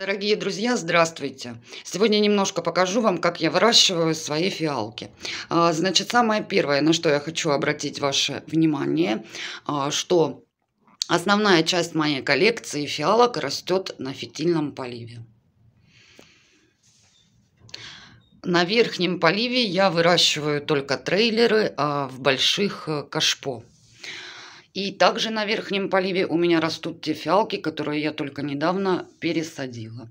Дорогие друзья, здравствуйте! Сегодня немножко покажу вам, как я выращиваю свои фиалки. А, значит, самое первое, на что я хочу обратить ваше внимание, а, что основная часть моей коллекции фиалок растет на фитильном поливе. На верхнем поливе я выращиваю только трейлеры а, в больших э, кашпо. И также на верхнем поливе у меня растут те фиалки, которые я только недавно пересадила.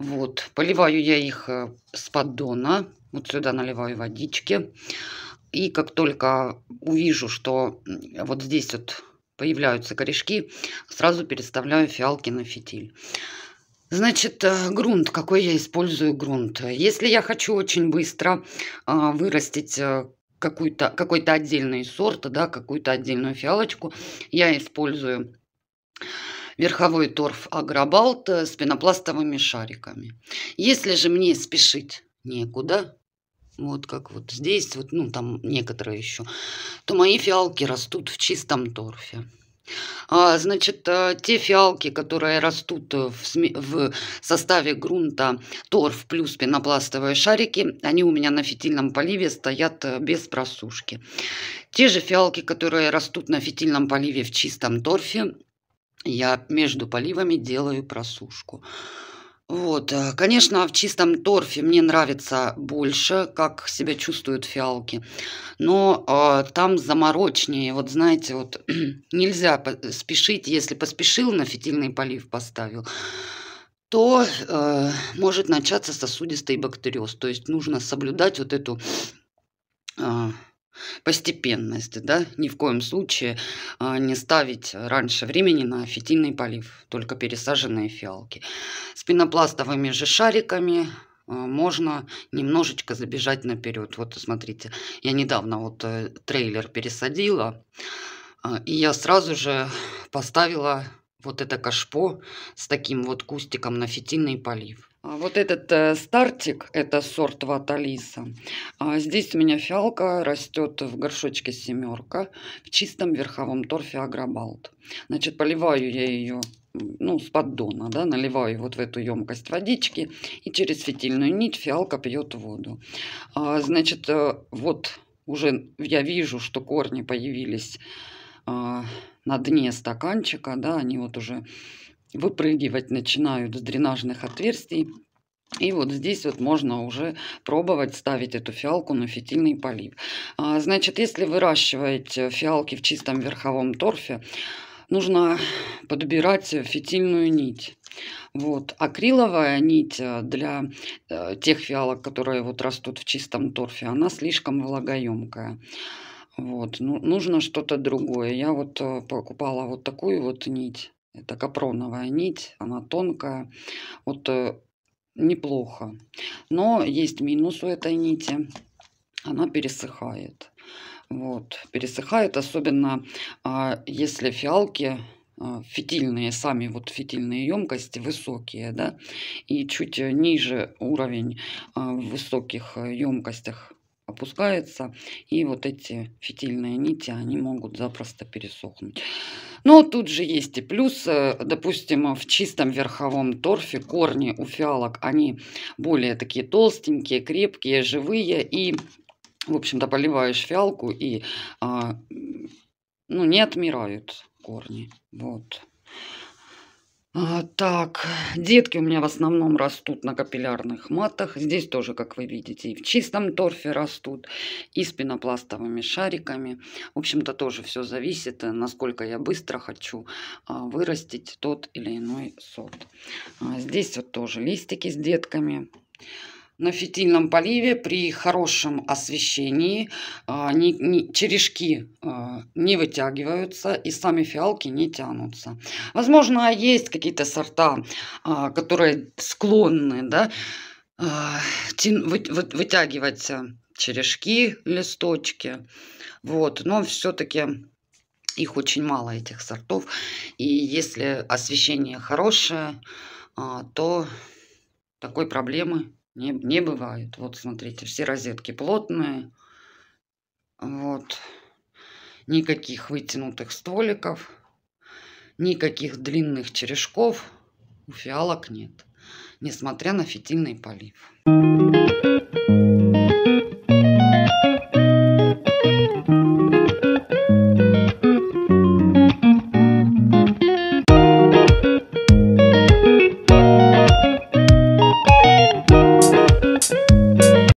Вот, поливаю я их э, с поддона. Вот сюда наливаю водички. И как только увижу, что вот здесь вот появляются корешки, сразу переставляю фиалки на фитиль. Значит, э, грунт. Какой я использую грунт? Если я хочу очень быстро э, вырастить какую то какой то отдельный сорт, да, какую-то отдельную фиалочку. Я использую верховой торф Агробалт э, с пенопластовыми шариками. Если же мне спешить некуда, вот как вот здесь, вот, ну там некоторые еще, то мои фиалки растут в чистом торфе. А, значит, э, те фиалки, которые растут э, в, составе грунта торф плюс пенопластовые шарики, они у меня на фитильном поливе стоят э, без просушки. Те же фиалки, которые растут на фитильном поливе в чистом торфе, я между поливами делаю просушку. Вот, э, конечно, в чистом торфе мне нравится больше, как себя чувствуют фиалки, но э, там заморочнее, вот знаете, вот нельзя спешить, если поспешил на фитильный полив поставил, то э, может начаться сосудистый бактериоз, то есть нужно соблюдать вот эту э, постепенность, да, ни в коем случае э, не ставить раньше времени на фитильный полив, только пересаженные фиалки с пенопластовыми же шариками э, можно немножечко забежать наперед. Вот смотрите, я недавно вот э, трейлер пересадила, э, и я сразу же поставила вот это кашпо с таким вот кустиком на фитильный полив. А вот этот стартик, это сорт ваталиса. А здесь у меня фиалка растет в горшочке семерка в чистом верховом торфе агробалт. Значит, поливаю я ее ну, с поддона, да, наливаю вот в эту емкость водички, и через светильную нить фиалка пьет воду. А, значит, э, вот уже я вижу, что корни появились а, на дне стаканчика, да, они вот уже выпрыгивать начинают с дренажных отверстий. И вот здесь вот можно уже пробовать ставить эту фиалку на фитильный полив. А, значит, если выращиваете фиалки в чистом верховом торфе, нужно подбирать фитильную нить. Вот. Акриловая нить э, для э, тех фиалок, которые вот растут в чистом торфе, она слишком влагоемкая. Вот. Ну, нужно что-то другое. Я вот э, покупала вот такую вот нить. Это капроновая нить, она тонкая. Вот неплохо. Но есть минус у этой нити. Она пересыхает вот, пересыхает особенно а, если фиалки а, фитильные, сами вот фитильные емкости высокие, да, и чуть ниже уровень а, в высоких э, емкостях опускается, и вот эти фитильные нити, они могут запросто пересохнуть. Но тут же есть и плюс, э, допустим, в чистом верховом торфе корни у фиалок, они более такие толстенькие, крепкие, живые, и в общем-то, поливаешь фиалку, и а, ну, не отмирают корни. Вот. А, так, детки у меня в основном растут на капиллярных матах. Здесь тоже, как вы видите, и в чистом торфе растут, и с пенопластовыми шариками. В общем-то, тоже все зависит, насколько я быстро хочу а, вырастить тот или иной сорт. А, здесь вот тоже листики с детками на фитильном поливе при хорошем освещении не, а, не, черешки а, не вытягиваются и сами фиалки не тянутся. Возможно, есть какие-то сорта, а, которые склонны да, вы, вы, вытягивать э, черешки, листочки. Вот, но все-таки их очень мало, этих сортов. И если освещение хорошее, то такой проблемы не, не бывает. Вот смотрите, все розетки плотные. Вот. Никаких вытянутых стволиков. Никаких длинных черешков у фиалок нет. Несмотря на фитильный полив.